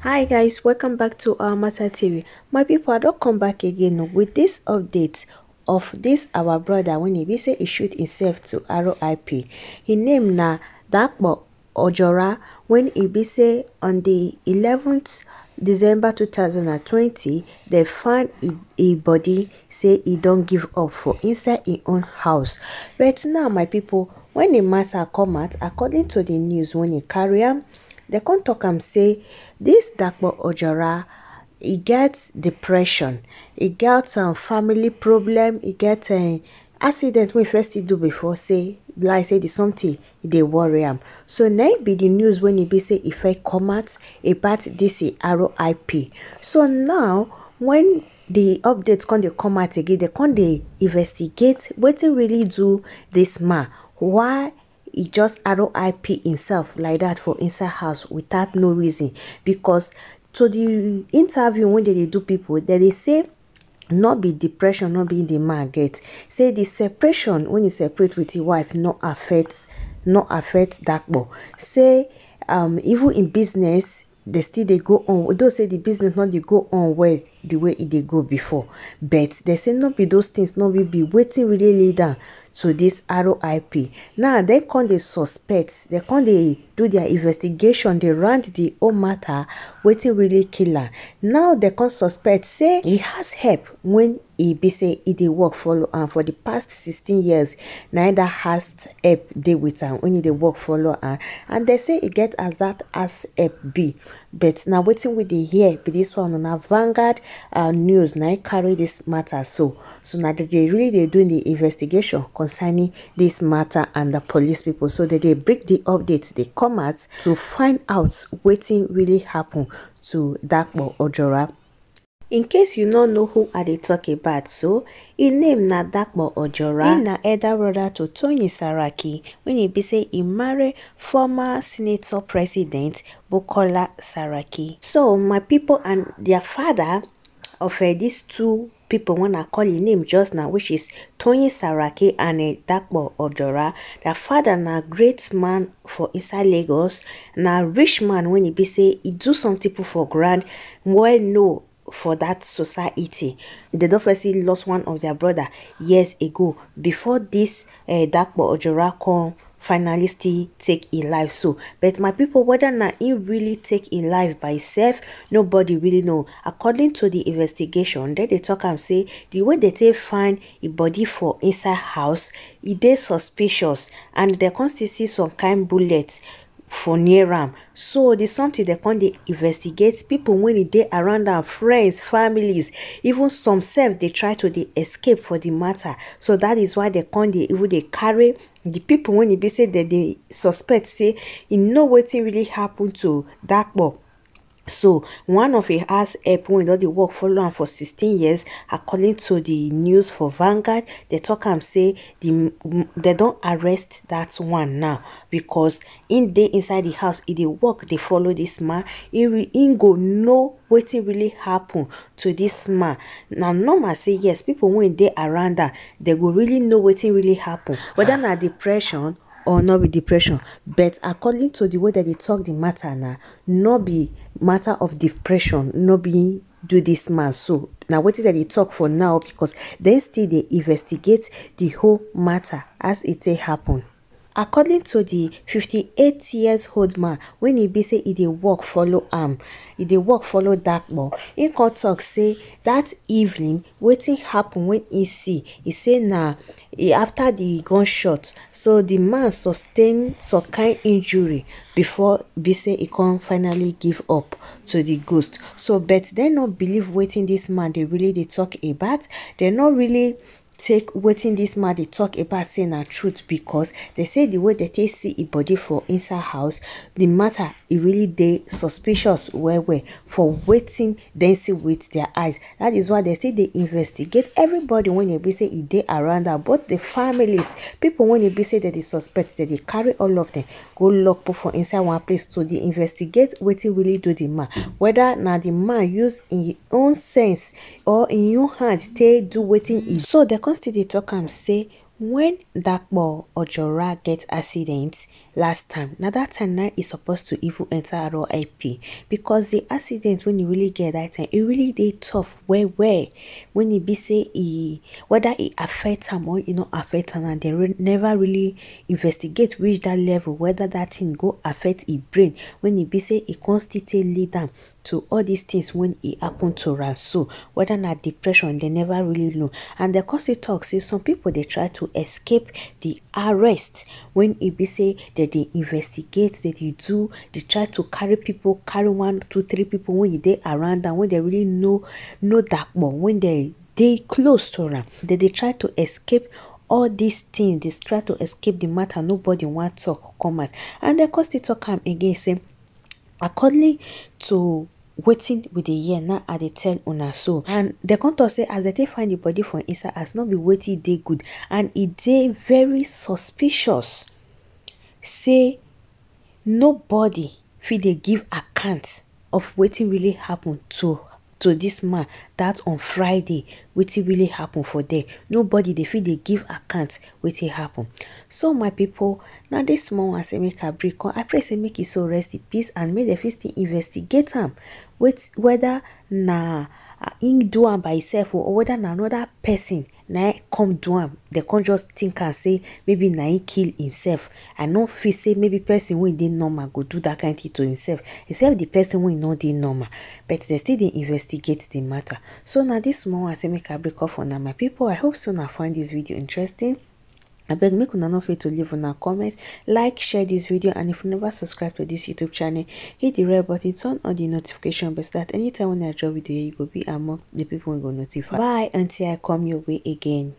hi guys welcome back to our matter tv my people i don't come back again with this update of this our brother when he be say he shoot himself to rip He name na dakpo ojora when he be say on the 11th december 2020 they find a body say he don't give up for inside his own house but now my people, when the matter come out according to the news when he carry him dem come talk am say dis Dapo Ojora e get depression, e get um, family problem, e get um, accident wey e first still do before say like say the something dey worry am so na be the news when e be say e first come out about this RIP so now when the update come dey come out again they come dey investigate wetin really do this man why he just RIP himself like that for inside house without no reason because to the interview when they, do people they, they say not be depression not being the man get say the separation when you separate with your wife not affect not affect that dakpo say um even in business they still they go on though say the business not they go on well the way e dey go before but dem say no be those things no be be wetin really lead am to this roip now dem con dey suspect dem con dey do their investigation dey round the whole matter wetin really kill am now dem con suspect say he has help when e be say e dey work follow am for the past sixteen years na that has help dey with am when e dey work follow am and dem say e get as that has help be but na wetin we dey hear be this one na vanguard uh, news na e carry this matter so so now that they really dey doing the investigation concerning this matter and the police people so that they break the updates they come out to find out wetin really happened to Dapo Ojora in case you no know who are they talking about so his e name na dapo ojora im na elder brother to Tony saraki when he be say he marry former senator president bukola saraki so my people and their father of uh, these two people when I call his name just now, which is Tony Saraki and uh, Dakpo Ojora. their father na great man for inside Lagos, na rich man when he be say he do some people for grand, well no for that society. They The Dofesi lost one of their brother years ago before this uh, Dakpo Ojora come finally still take a life so but my people whether na he really take a life by sef nobody really know according to the investigation then they talk and say the way that they find a body for inside house it is suspicious and they come still see some bullets for near am so the something dem come dey investigate people wey dey dey around am friends families even some sef dey try to dey escape for the matter so that is why dem come dey even dey carry the people wey e be say dem dey suspect say e know wetin really happen to Dapo So one of her has help wey don work follow am for 16 years according to the news for Vanguard they talk and say the they don't arrest that one now because in day inside the house if e they work they follow this man in go know wetin really happen to this man na normal say yes pipo wey dey around that, they go really know wetin really happen whether na depression or not be depression but according to the way that they talk the matter now not be matter of depression not be do this man so now what is that they talk for now because then still they investigate the whole matter as it e happened according to the 58 years old man when he be say e dey work follow am e dey work follow dakpo im come talk say that evening wetin happen when he see he say na e, after the gunshot so the man sustain some kind injury before be say he come finally give up to the ghost so but they no believe wetin this man dey really dey tok about they no really take wetin this man dey talk about say na truth because they say the way they take see e body for inside house the matter it e really dey suspicious well well for wetin dem see wit dia eyes That is why they say they investigate everybody when they be say e day around that. both the families people when they be say that they suspect that they carry all of them. go lock put for inside one place to dey investigate wetin really do the man whether now the man use im own sense or in your hand they do wetin e so dem come still dey tok am say wen dapo ojora get accident last time now that time is supposed to even enter IP because the accident when you really get that time it really dey tough Where where when you be say whether it affect them or you know affect them, and dem never really investigate reach that level whether that thing go affect e brain when e be say e constantly lead them to all these things when it happen to am whether that depression they never really know and the constant still talk some people they try to escape the arrest when e be say that they investigate that you do they try to carry people carry one two three people when they around and when they really know know that one when they they close to them that they try to escape all these things they try to escape the matter nobody want talk come out and the cost talk come again say according to waiting with the year now i dey tell una so and the contour say as they find the body for inside has not been waiting day good and it day very suspicious say nobody fit they give account of what really happened to to this man That on friday what really happened for there nobody they fit they give account it happened. so my people, now this small one say make i break i pray say make it so rest in peace and make the first investigator investigate am whether na uh, ah, him do am by himself oh, or whether another person na come do am can't just think and say maybe na kill himself i know, feel say maybe person when they normal go do that kind thing to himself except the person when know dey normal but they still they investigate the matter so now this small I say make i break off una my people i hope soon I find this video interesting abeg make una no forget to leave una comment like share this video and if you never subscribe to this youtube channel hit the red button turn on the notification bell so dat anytime when i drop video you go be among the people wey go notify bye until i come your way again